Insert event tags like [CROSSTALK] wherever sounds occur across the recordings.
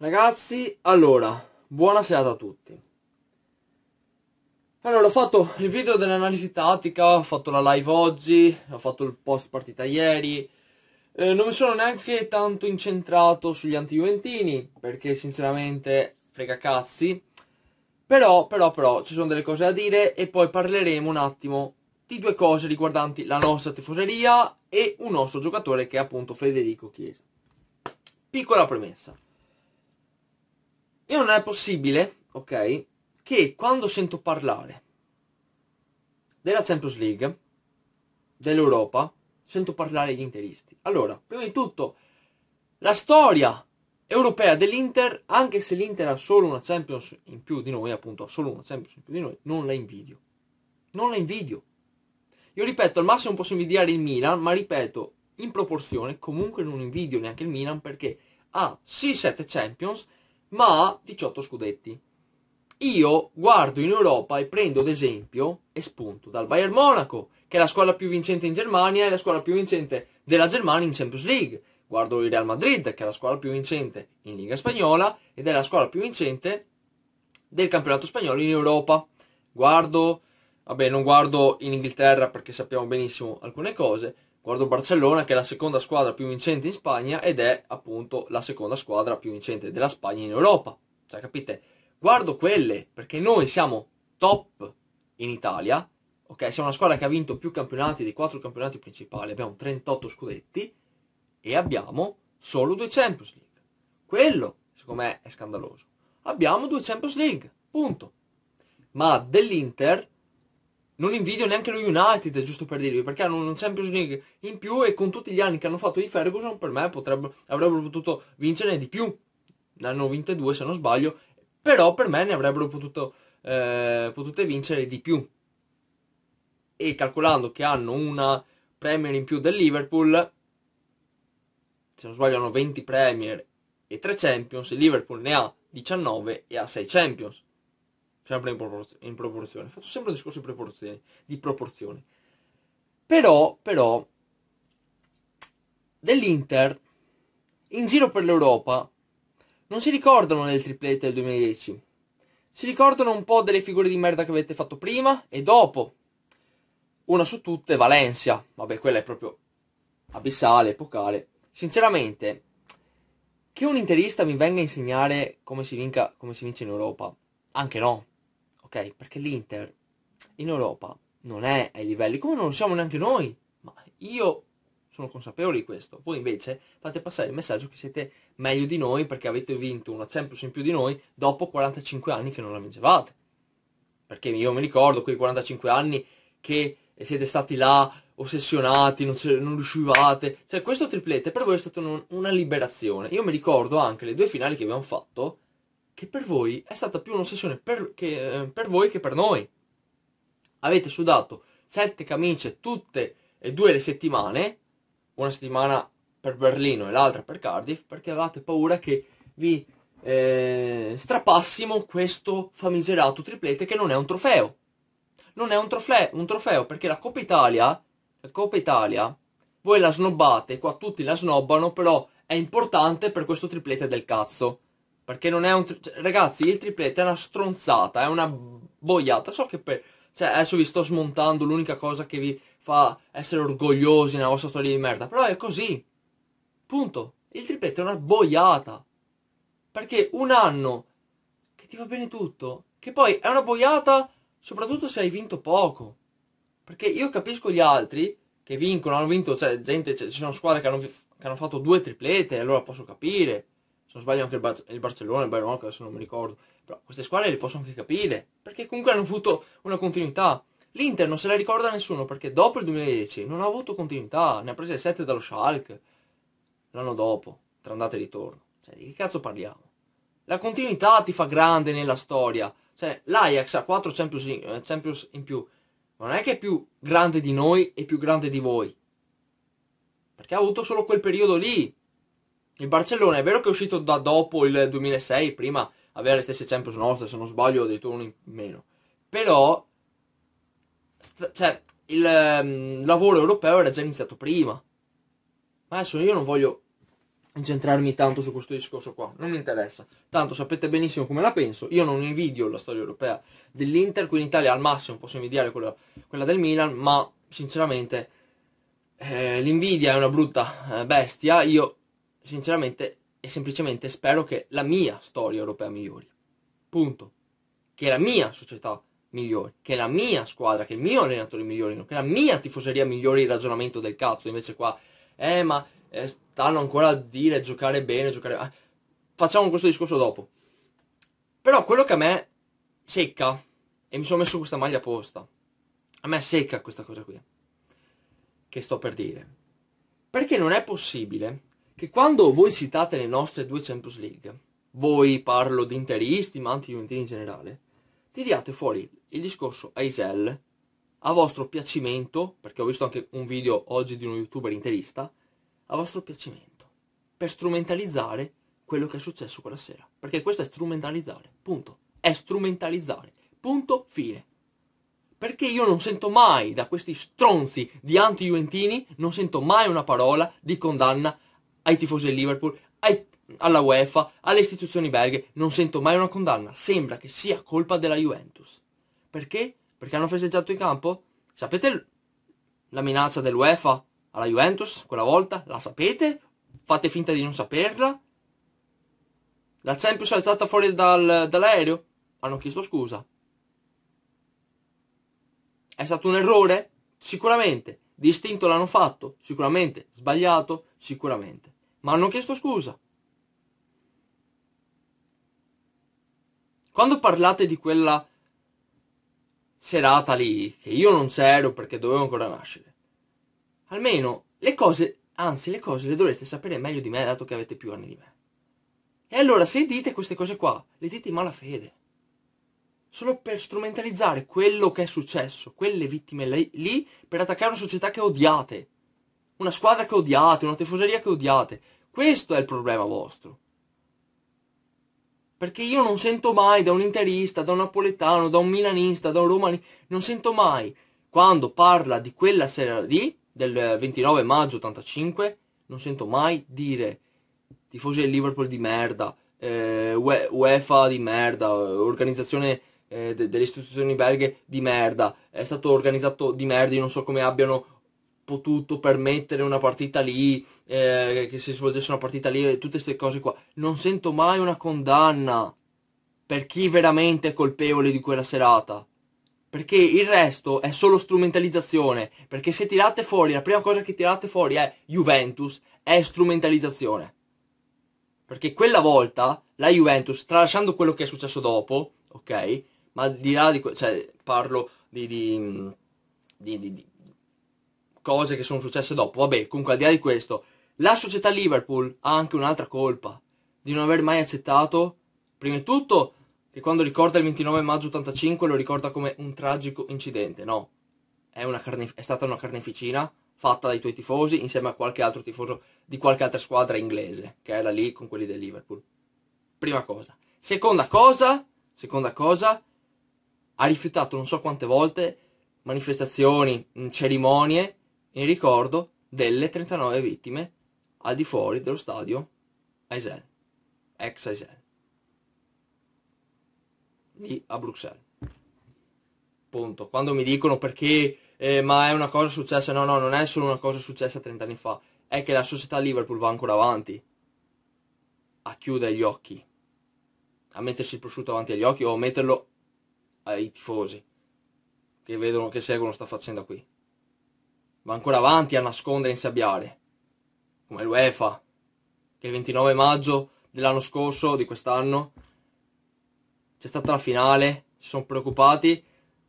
Ragazzi, allora, buona serata a tutti. Allora, ho fatto il video dell'analisi tattica, ho fatto la live oggi, ho fatto il post partita ieri. Eh, non mi sono neanche tanto incentrato sugli anti-juventini, perché sinceramente frega cazzi. Però, però, però, ci sono delle cose da dire e poi parleremo un attimo di due cose riguardanti la nostra tifoseria e un nostro giocatore che è appunto Federico Chiesa. Piccola premessa. E non è possibile, ok, che quando sento parlare della Champions League, dell'Europa, sento parlare gli interisti. Allora, prima di tutto, la storia europea dell'Inter, anche se l'Inter ha solo una Champions in più di noi, appunto, ha solo una Champions in più di noi, non la invidio. Non la invidio. Io ripeto, al massimo posso invidiare il Milan, ma ripeto, in proporzione, comunque non invidio neanche il Milan perché ha sì 7 Champions, ma ha 18 scudetti. Io guardo in Europa e prendo ad esempio e spunto dal Bayern Monaco, che è la squadra più vincente in Germania e la squadra più vincente della Germania in Champions League. Guardo il Real Madrid, che è la squadra più vincente in Liga Spagnola ed è la squadra più vincente del campionato spagnolo in Europa. Guardo, vabbè, non guardo in Inghilterra perché sappiamo benissimo alcune cose, Guardo Barcellona che è la seconda squadra più vincente in Spagna ed è appunto la seconda squadra più vincente della Spagna in Europa. Cioè, capite? Guardo quelle perché noi siamo top in Italia, ok? Siamo una squadra che ha vinto più campionati dei quattro campionati principali, abbiamo 38 scudetti e abbiamo solo due Champions League. Quello, secondo me, è scandaloso. Abbiamo due Champions League, punto. Ma dell'Inter non invidio neanche lo United, giusto per dirvi, perché hanno un Champions League in più e con tutti gli anni che hanno fatto di Ferguson, per me potrebbero, avrebbero potuto vincere di più. Ne hanno vinte due se non sbaglio, però per me ne avrebbero potuto, eh, potute vincere di più. E calcolando che hanno una Premier in più del Liverpool, se non sbaglio hanno 20 Premier e 3 Champions, il Liverpool ne ha 19 e ha 6 Champions sempre in, proporz- in proporzione. Faccio sempre un discorso di proporzione, Di proporzioni. Però, però, dell'Inter, in giro per l'Europa, non si ricordano del triplete del 2010. Si ricordano un po' delle figure di merda che avete fatto prima e dopo. Una su tutte, Valencia. Vabbè, quella è proprio abissale, epocale. Sinceramente, che un interista mi venga a insegnare come si, vinca, come si vince in Europa, anche no ok? Perché l'Inter in Europa non è ai livelli, come non lo siamo neanche noi, ma io sono consapevole di questo. Voi invece fate passare il messaggio che siete meglio di noi perché avete vinto una Champions in più di noi dopo 45 anni che non la vincevate. Perché io mi ricordo quei 45 anni che siete stati là ossessionati, non, non riuscivate. Cioè questo triplete per voi è stata un, una liberazione. Io mi ricordo anche le due finali che abbiamo fatto che per voi è stata più un'ossessione per, che, eh, per voi che per noi. Avete sudato sette camicie tutte e due le settimane, una settimana per Berlino e l'altra per Cardiff, perché avevate paura che vi eh, strappassimo questo famigerato triplete che non è un trofeo. Non è un, trofle, un trofeo perché la Coppa Italia, la Coppa Italia, voi la snobbate, qua tutti la snobbano, però è importante per questo triplete del cazzo. Perché non è un... Cioè, ragazzi, il tripletto è una stronzata, è una boiata. So che per... Cioè, adesso vi sto smontando l'unica cosa che vi fa essere orgogliosi nella vostra storia di merda. Però è così. Punto. Il tripletto è una boiata. Perché un anno che ti va bene tutto, che poi è una boiata soprattutto se hai vinto poco. Perché io capisco gli altri che vincono, hanno vinto, cioè gente, cioè, ci sono squadre che hanno, che hanno fatto due triplete, allora posso capire se non sbaglio anche il, Bar- il Barcellona, il Bayern adesso non mi ricordo, però queste squadre le posso anche capire, perché comunque hanno avuto una continuità. L'Inter non se la ricorda nessuno perché dopo il 2010 non ha avuto continuità, ne ha prese 7 dallo Schalke l'anno dopo, tra andata e ritorno. Cioè, di che cazzo parliamo? La continuità ti fa grande nella storia. Cioè, l'Ajax ha 4 Champions in, eh, Champions in più, ma non è che è più grande di noi e più grande di voi. Perché ha avuto solo quel periodo lì, il Barcellona è vero che è uscito da dopo il 2006, prima aveva le stesse Champions nostre, se non sbaglio, addirittura un in meno. Però, st- cioè, il um, lavoro europeo era già iniziato prima. Ma adesso io non voglio incentrarmi tanto su questo discorso qua, non mi interessa. Tanto sapete benissimo come la penso, io non invidio la storia europea dell'Inter, qui in Italia al massimo posso invidiare quella, quella del Milan, ma sinceramente eh, l'invidia è una brutta eh, bestia, io sinceramente e semplicemente spero che la mia storia europea migliori. Punto. Che la mia società migliori, che la mia squadra, che il mio allenatore migliori, che la mia tifoseria migliori il ragionamento del cazzo. Invece qua, eh ma eh, stanno ancora a dire giocare bene, giocare... Eh, facciamo questo discorso dopo. Però quello che a me secca, e mi sono messo questa maglia apposta, a me secca questa cosa qui, che sto per dire. Perché non è possibile che quando voi citate le nostre due Champions League, voi parlo di interisti ma anche unitini in generale, tirate fuori il discorso Aisel a vostro piacimento, perché ho visto anche un video oggi di uno youtuber interista, a vostro piacimento, per strumentalizzare quello che è successo quella sera. Perché questo è strumentalizzare, punto. È strumentalizzare, punto, fine. Perché io non sento mai da questi stronzi di anti-juventini, non sento mai una parola di condanna ai tifosi del Liverpool, ai, alla UEFA, alle istituzioni belghe, non sento mai una condanna. Sembra che sia colpa della Juventus. Perché? Perché hanno festeggiato in campo? Sapete la minaccia dell'UEFA alla Juventus quella volta? La sapete? Fate finta di non saperla? La Champions è alzata fuori dal, dall'aereo? Hanno chiesto scusa. È stato un errore? Sicuramente. Distinto l'hanno fatto? Sicuramente. Sbagliato? Sicuramente ma hanno chiesto scusa. Quando parlate di quella serata lì, che io non c'ero perché dovevo ancora nascere, almeno le cose, anzi le cose le dovreste sapere meglio di me dato che avete più anni di me. E allora se dite queste cose qua, le dite in malafede. Solo per strumentalizzare quello che è successo, quelle vittime lì, per attaccare una società che odiate una squadra che odiate, una tifoseria che odiate. Questo è il problema vostro. Perché io non sento mai da un interista, da un napoletano, da un milanista, da un romanista, non sento mai quando parla di quella sera lì, del 29 maggio 85, non sento mai dire tifosi del Liverpool di merda, eh, UEFA di merda, organizzazione eh, de delle istituzioni belghe di merda, è stato organizzato di merda, io non so come abbiano potuto permettere una partita lì, eh, che si svolgesse una partita lì, tutte queste cose qua. Non sento mai una condanna per chi veramente è colpevole di quella serata. Perché il resto è solo strumentalizzazione. Perché se tirate fuori, la prima cosa che tirate fuori è Juventus, è strumentalizzazione. Perché quella volta la Juventus, tralasciando quello che è successo dopo, ok? Ma di là di... cioè parlo di, di, di, di cose che sono successe dopo. Vabbè, comunque al di là di questo, la società Liverpool ha anche un'altra colpa di non aver mai accettato, prima di tutto, che quando ricorda il 29 maggio 85 lo ricorda come un tragico incidente, no? È, è stata una carneficina fatta dai tuoi tifosi insieme a qualche altro tifoso di qualche altra squadra inglese che era lì con quelli del Liverpool. Prima cosa. Seconda cosa, seconda cosa, ha rifiutato non so quante volte manifestazioni, cerimonie in ricordo delle 39 vittime al di fuori dello stadio Aysel, ex Aysel, lì a Bruxelles. Punto. Quando mi dicono perché eh, ma è una cosa successa, no, no, non è solo una cosa successa 30 anni fa, è che la società Liverpool va ancora avanti a chiudere gli occhi, a mettersi il prosciutto davanti agli occhi o a metterlo ai tifosi che vedono, che seguono sta faccenda qui va ancora avanti a nascondere e insabbiare, come l'UEFA, che il 29 maggio dell'anno scorso, di quest'anno, c'è stata la finale, si sono preoccupati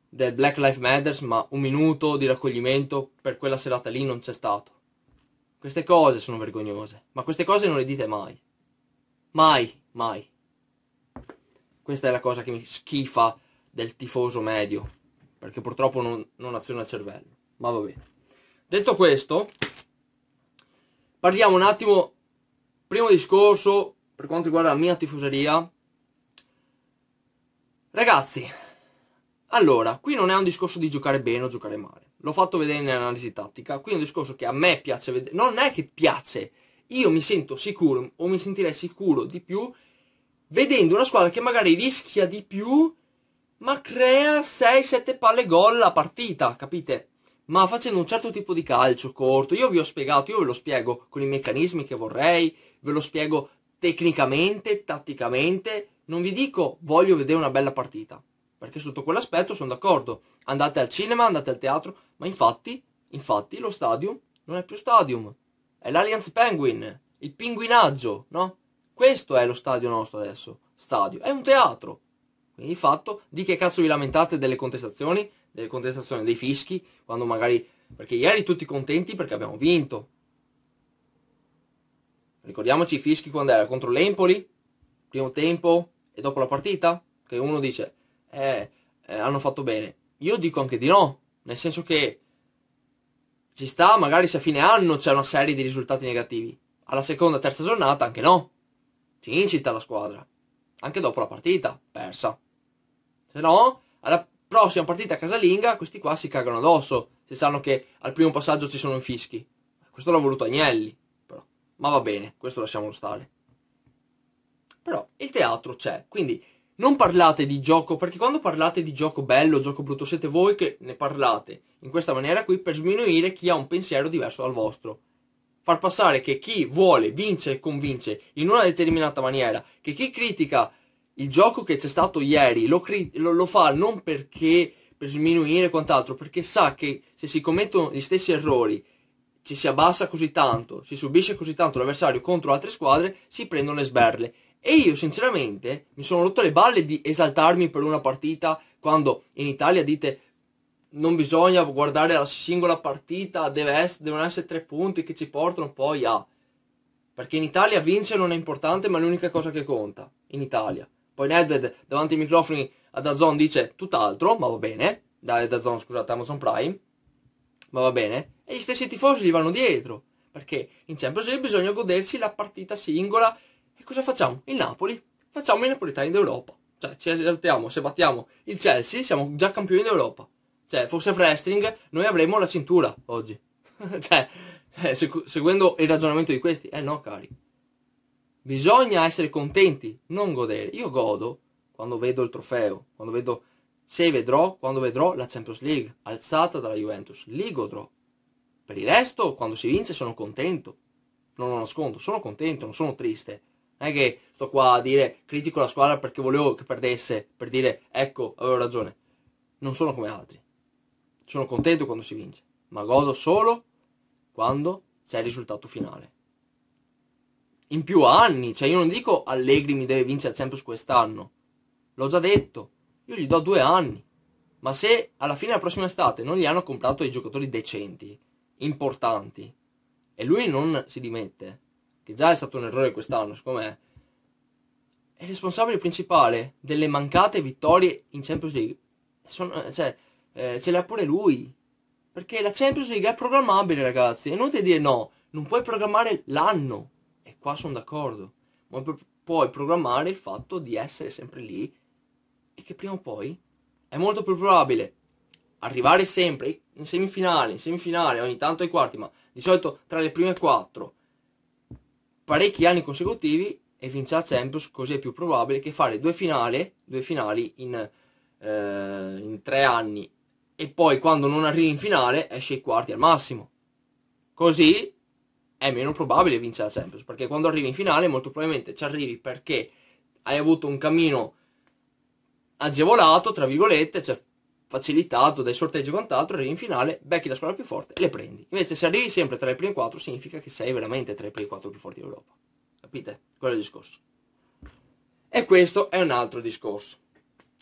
del Black Lives Matter, ma un minuto di raccoglimento per quella serata lì non c'è stato. Queste cose sono vergognose, ma queste cose non le dite mai. Mai, mai. Questa è la cosa che mi schifa del tifoso medio, perché purtroppo non, non aziona il cervello, ma va bene. Detto questo, parliamo un attimo, primo discorso per quanto riguarda la mia tifoseria. Ragazzi, allora, qui non è un discorso di giocare bene o giocare male. L'ho fatto vedere nell'analisi tattica, qui è un discorso che a me piace vedere, non è che piace, io mi sento sicuro o mi sentirei sicuro di più vedendo una squadra che magari rischia di più ma crea 6-7 palle gol la partita, capite? ma facendo un certo tipo di calcio corto. Io vi ho spiegato, io ve lo spiego con i meccanismi che vorrei, ve lo spiego tecnicamente, tatticamente. Non vi dico voglio vedere una bella partita, perché sotto quell'aspetto sono d'accordo. Andate al cinema, andate al teatro, ma infatti, infatti lo stadium non è più stadium, è l'Alliance Penguin, il pinguinaggio, no? Questo è lo stadio nostro adesso, stadio, è un teatro. Quindi di fatto, di che cazzo vi lamentate delle contestazioni? delle contestazioni, dei fischi, quando magari... perché ieri tutti contenti perché abbiamo vinto. Ricordiamoci i fischi quando era contro l'Empoli, primo tempo e dopo la partita, che uno dice, eh, eh, hanno fatto bene. Io dico anche di no, nel senso che ci sta, magari se a fine anno c'è una serie di risultati negativi, alla seconda, terza giornata anche no. Ci incita la squadra, anche dopo la partita persa. Se no, alla prossima partita casalinga questi qua si cagano addosso se sanno che al primo passaggio ci sono i fischi. Questo l'ha voluto Agnelli, però. Ma va bene, questo lasciamolo stare. Però il teatro c'è, quindi non parlate di gioco, perché quando parlate di gioco bello, gioco brutto, siete voi che ne parlate in questa maniera qui per sminuire chi ha un pensiero diverso dal vostro. Far passare che chi vuole vince e convince in una determinata maniera, che chi critica il gioco che c'è stato ieri lo, cri- lo, lo fa non perché per sminuire quant'altro, perché sa che se si commettono gli stessi errori, ci si abbassa così tanto, si subisce così tanto l'avversario contro altre squadre, si prendono le sberle. E io sinceramente mi sono rotto le balle di esaltarmi per una partita quando in Italia dite non bisogna guardare la singola partita, essere, devono essere tre punti che ci portano poi a... Perché in Italia vincere non è importante ma è l'unica cosa che conta, in Italia. Poi Nedved davanti ai microfoni ad Dazon dice tutt'altro, ma va bene. Da Dazon, scusate, Amazon Prime. Ma va bene. E gli stessi tifosi gli vanno dietro. Perché in Champions League bisogna godersi la partita singola. E cosa facciamo? Il Napoli. Facciamo i napolitani d'Europa. Cioè, ci esaltiamo, se battiamo il Chelsea siamo già campioni d'Europa. Cioè, forse wrestling, noi avremo la cintura oggi. [LAUGHS] cioè, eh, seguendo il ragionamento di questi. Eh no, cari. Bisogna essere contenti, non godere. Io godo quando vedo il trofeo, quando vedo, se vedrò, quando vedrò la Champions League alzata dalla Juventus, lì godrò. Per il resto, quando si vince, sono contento. Non lo nascondo, sono contento, non sono triste. Non è che sto qua a dire critico la squadra perché volevo che perdesse, per dire ecco, avevo ragione. Non sono come altri. Sono contento quando si vince, ma godo solo quando c'è il risultato finale in più anni. Cioè, io non dico Allegri mi deve vincere il Champions quest'anno. L'ho già detto. Io gli do due anni. Ma se alla fine della prossima estate non gli hanno comprato dei giocatori decenti, importanti, e lui non si dimette, che già è stato un errore quest'anno, secondo me, è responsabile principale delle mancate vittorie in Champions League. Sono, eh, cioè, eh, ce l'ha pure lui. Perché la Champions League è programmabile, ragazzi. E È inutile dire no, non puoi programmare l'anno e qua sono d'accordo. Ma puoi programmare il fatto di essere sempre lì e che prima o poi è molto più probabile arrivare sempre in semifinale, in semifinale, ogni tanto ai quarti, ma di solito tra le prime quattro, parecchi anni consecutivi e vincere la Champions, così è più probabile che fare due, finale, due finali in, eh, in tre anni e poi quando non arrivi in finale esce ai quarti al massimo. Così è meno probabile vincere la Champions, perché quando arrivi in finale molto probabilmente ci arrivi perché hai avuto un cammino agevolato, tra virgolette, cioè facilitato dai sorteggi e quant'altro, arrivi in finale, becchi la squadra più forte e le prendi. Invece se arrivi sempre tra i primi 4 significa che sei veramente tra i primi 4 più forti d'Europa. Capite? Quello è il discorso. E questo è un altro discorso.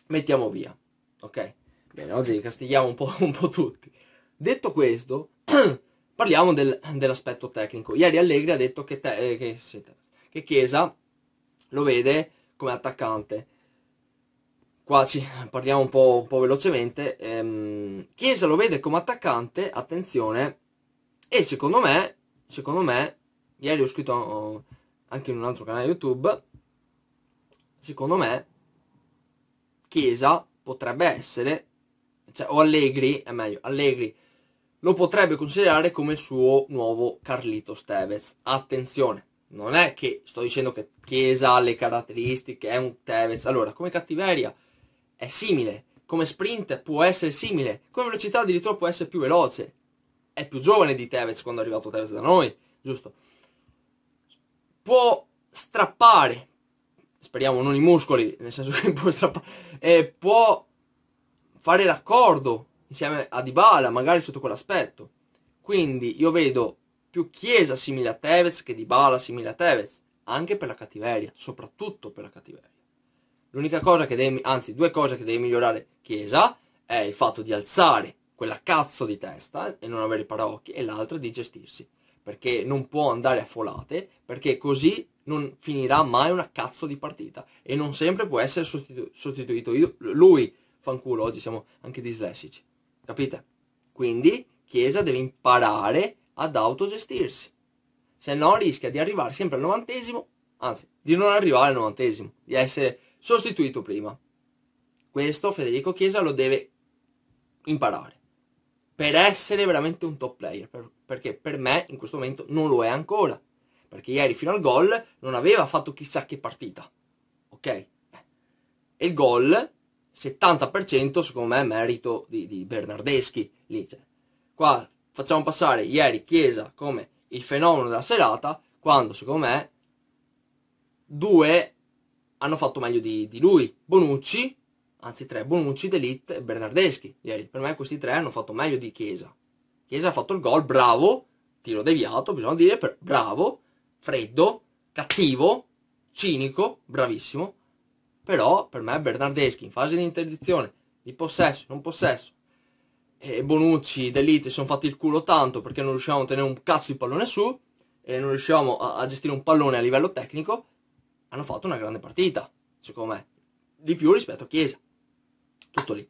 Mettiamo via. Ok? Bene, oggi castigliamo un po', [LAUGHS] un po tutti. Detto questo, [CLEARS THROAT] Parliamo del, dell'aspetto tecnico. Ieri Allegri ha detto che, te, eh, che, sì, che Chiesa lo vede come attaccante. Qua ci parliamo un po', un po velocemente. Ehm, Chiesa lo vede come attaccante, attenzione, e secondo me, secondo me, ieri ho scritto oh, anche in un altro canale YouTube, secondo me Chiesa potrebbe essere, cioè, o Allegri, è meglio, Allegri lo potrebbe considerare come il suo nuovo Carlito Tevez. Attenzione, non è che sto dicendo che Chiesa ha le caratteristiche, è un Tevez. Allora, come cattiveria è simile, come sprint può essere simile, come velocità addirittura può essere più veloce. È più giovane di Tevez quando è arrivato Tevez da noi, giusto? Può strappare, speriamo non i muscoli, nel senso che può strappare, eh, può fare l'accordo insieme a Dybala, magari sotto quell'aspetto. Quindi io vedo più Chiesa simile a Tevez che Dybala simile a Tevez, anche per la cattiveria, soprattutto per la cattiveria. L'unica cosa che deve, anzi due cose che deve migliorare Chiesa è il fatto di alzare quella cazzo di testa e non avere i paraocchi e l'altra di gestirsi, perché non può andare a folate, perché così non finirà mai una cazzo di partita e non sempre può essere sostitu- sostituito. Io, lui, fanculo, oggi siamo anche dislessici. Capite? Quindi Chiesa deve imparare ad autogestirsi, se no rischia di arrivare sempre al novantesimo, anzi di non arrivare al novantesimo, di essere sostituito prima. Questo Federico Chiesa lo deve imparare per essere veramente un top player, per, perché per me in questo momento non lo è ancora, perché ieri fino al gol non aveva fatto chissà che partita, ok? E il gol 70% secondo me è merito di, di Bernardeschi. Lì, cioè. Qua facciamo passare ieri Chiesa come il fenomeno della serata, quando secondo me due hanno fatto meglio di, di lui, Bonucci, anzi tre, Bonucci, D'Elite e Bernardeschi. Ieri per me questi tre hanno fatto meglio di Chiesa. Chiesa ha fatto il gol, bravo, tiro deviato, bisogna dire, bravo, freddo, cattivo, cinico, bravissimo però per me Bernardeschi in fase di interdizione, di possesso, non possesso, e Bonucci, Delite sono fatti il culo tanto perché non riusciamo a tenere un cazzo di pallone su e non riusciamo a, a gestire un pallone a livello tecnico, hanno fatto una grande partita, secondo me, di più rispetto a Chiesa. Tutto lì.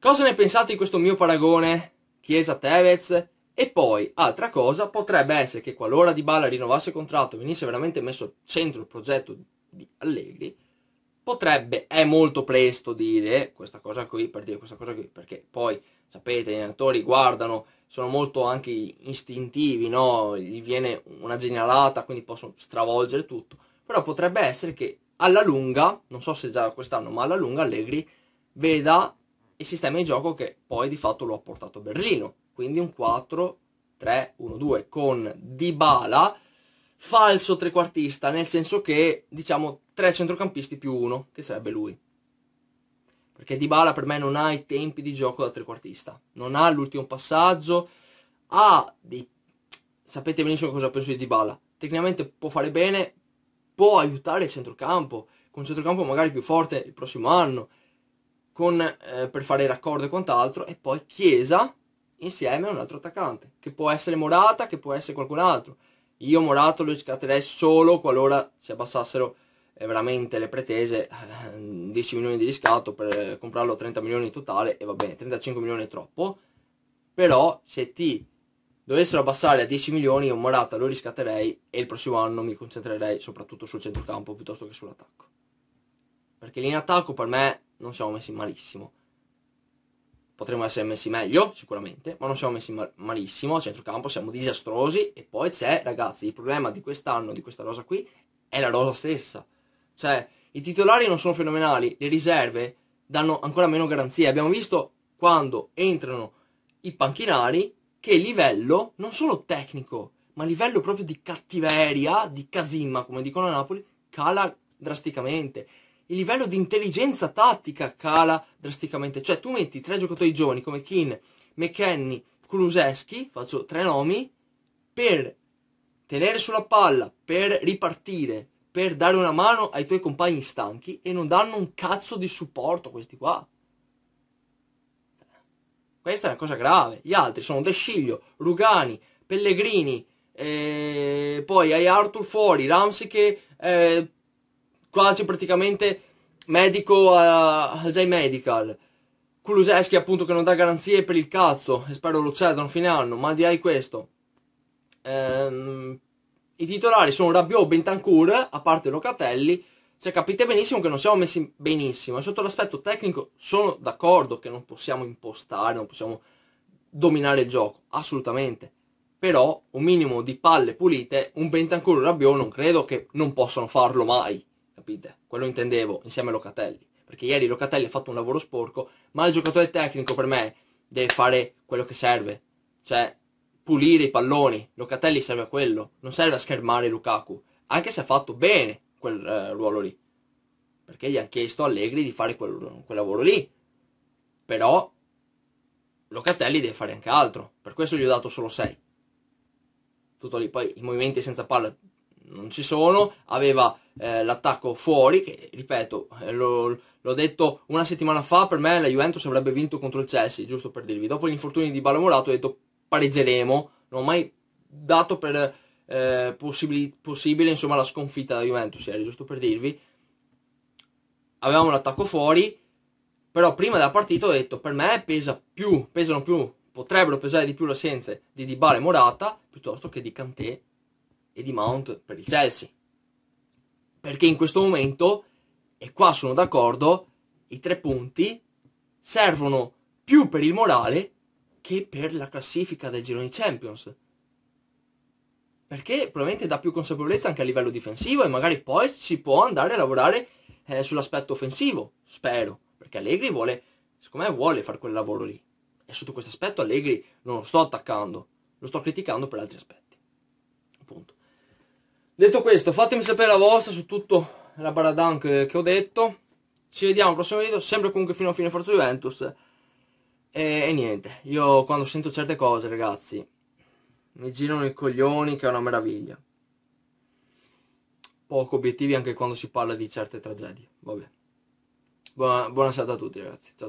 Cosa ne pensate di questo mio paragone Chiesa-Tevez? E poi, altra cosa, potrebbe essere che qualora Di Bala rinnovasse il contratto e venisse veramente messo al centro il progetto di Allegri, potrebbe, è molto presto dire questa cosa qui, per dire questa cosa qui, perché poi, sapete, gli allenatori guardano, sono molto anche istintivi, no? Gli viene una genialata, quindi possono stravolgere tutto, però potrebbe essere che alla lunga, non so se già quest'anno, ma alla lunga Allegri veda il sistema di gioco che poi di fatto lo ha portato a Berlino, quindi un 4-3-1-2 con Dybala falso trequartista, nel senso che, diciamo, tre centrocampisti più uno, che sarebbe lui. Perché Dybala per me non ha i tempi di gioco da trequartista, non ha l'ultimo passaggio, ha dei... sapete benissimo cosa penso di Dybala, tecnicamente può fare bene, può aiutare il centrocampo, con un centrocampo magari più forte il prossimo anno, con, eh, per fare raccordo e quant'altro, e poi Chiesa insieme a un altro attaccante, che può essere Morata, che può essere qualcun altro io Morato lo riscatterei solo qualora si abbassassero eh, veramente le pretese 10 eh, milioni di riscatto per comprarlo 30 milioni in totale e va bene 35 milioni è troppo però se ti dovessero abbassare a 10 milioni io Morata lo riscatterei e il prossimo anno mi concentrerei soprattutto sul centrocampo piuttosto che sull'attacco perché lì in attacco per me non siamo messi malissimo potremmo essere messi meglio sicuramente, ma non siamo messi malissimo, a centrocampo siamo disastrosi e poi c'è ragazzi, il problema di quest'anno, di questa rosa qui, è la rosa stessa. Cioè, i titolari non sono fenomenali, le riserve danno ancora meno garanzie. Abbiamo visto quando entrano i panchinari che il livello non solo tecnico, ma livello proprio di cattiveria, di casimma, come dicono a Napoli, cala drasticamente il livello di intelligenza tattica cala drasticamente. Cioè, tu metti tre giocatori giovani come Kin, McKenny, Kuluseschi, faccio tre nomi, per tenere sulla palla, per ripartire, per dare una mano ai tuoi compagni stanchi e non danno un cazzo di supporto a questi qua. Questa è una cosa grave. Gli altri sono De Sciglio, Rugani, Pellegrini, eh, poi hai Arthur fuori, Ramsey che eh, quasi praticamente medico al Jay Medical. Kuluseschi appunto che non dà garanzie per il cazzo e spero lo cedano fine anno, ma direi questo. Ehm, I titolari sono Rabiot, Bentancur, a parte Locatelli, cioè capite benissimo che non siamo messi benissimo, sotto l'aspetto tecnico sono d'accordo che non possiamo impostare, non possiamo dominare il gioco, assolutamente, però un minimo di palle pulite, un Bentancur e un Rabiot non credo che non possano farlo mai capite? Quello intendevo insieme a Locatelli, perché ieri Locatelli ha fatto un lavoro sporco, ma il giocatore tecnico per me deve fare quello che serve, cioè pulire i palloni, Locatelli serve a quello, non serve a schermare Lukaku, anche se ha fatto bene quel eh, ruolo lì, perché gli ha chiesto Allegri di fare quel, quel lavoro lì, però Locatelli deve fare anche altro, per questo gli ho dato solo 6. Tutto lì, poi i movimenti senza palla non ci sono, aveva eh, l'attacco fuori, che ripeto, eh, l'ho detto una settimana fa, per me la Juventus avrebbe vinto contro il Chelsea, giusto per dirvi. Dopo gli infortuni di Balamorato ho detto pareggeremo, non ho mai dato per eh, possibile insomma, la sconfitta della Juventus, era giusto per dirvi. Avevamo l'attacco fuori, però prima della partita ho detto per me pesa più, pesano più, potrebbero pesare di più le assenze di Dybala e Morata piuttosto che di Kanté e di Mount per il Chelsea perché in questo momento, e qua sono d'accordo, i tre punti servono più per il morale che per la classifica del girone Champions. Perché probabilmente dà più consapevolezza anche a livello difensivo e magari poi si può andare a lavorare eh, sull'aspetto offensivo, spero, perché Allegri vuole, secondo me vuole fare quel lavoro lì. E sotto questo aspetto Allegri non lo sto attaccando, lo sto criticando per altri aspetti. Appunto detto questo fatemi sapere la vostra su tutto la barra dunk che ho detto ci vediamo al prossimo video sempre comunque fino a fine Forza Juventus e, e niente io quando sento certe cose ragazzi mi girano i coglioni che è una meraviglia poco obiettivi anche quando si parla di certe tragedie vabbè buona, buona serata a tutti ragazzi ciao a tutti